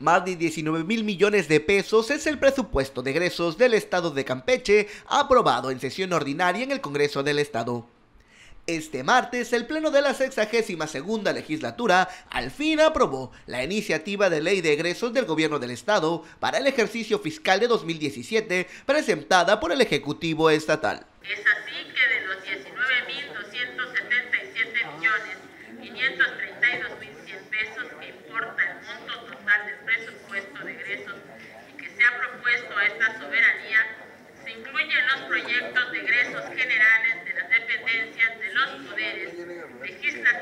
Más de 19 mil millones de pesos es el presupuesto de egresos del Estado de Campeche aprobado en sesión ordinaria en el Congreso del Estado. Este martes, el Pleno de la 62 legislatura al fin aprobó la iniciativa de ley de egresos del Gobierno del Estado para el ejercicio fiscal de 2017 presentada por el Ejecutivo Estatal. Es así que de los millones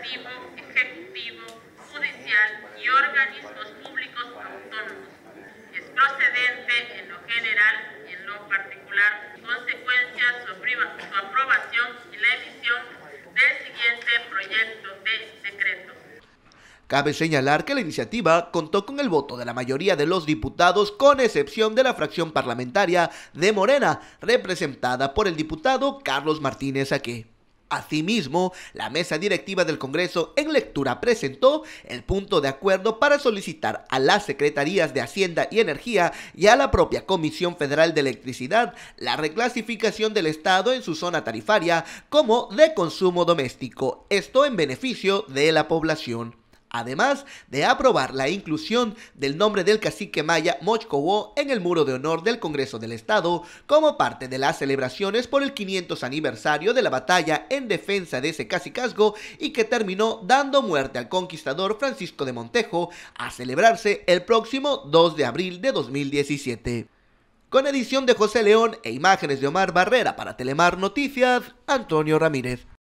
ejecutivo, judicial y organismos públicos autónomos. Es procedente en lo general y en lo particular. consecuencia, su, su aprobación y la emisión del siguiente proyecto de decreto. Cabe señalar que la iniciativa contó con el voto de la mayoría de los diputados, con excepción de la fracción parlamentaria de Morena, representada por el diputado Carlos Martínez Aque. Asimismo, la mesa directiva del Congreso en lectura presentó el punto de acuerdo para solicitar a las Secretarías de Hacienda y Energía y a la propia Comisión Federal de Electricidad la reclasificación del Estado en su zona tarifaria como de consumo doméstico, esto en beneficio de la población además de aprobar la inclusión del nombre del cacique maya Mochcobo en el muro de honor del Congreso del Estado como parte de las celebraciones por el 500 aniversario de la batalla en defensa de ese cacicazgo y que terminó dando muerte al conquistador Francisco de Montejo a celebrarse el próximo 2 de abril de 2017. Con edición de José León e imágenes de Omar Barrera para Telemar Noticias, Antonio Ramírez.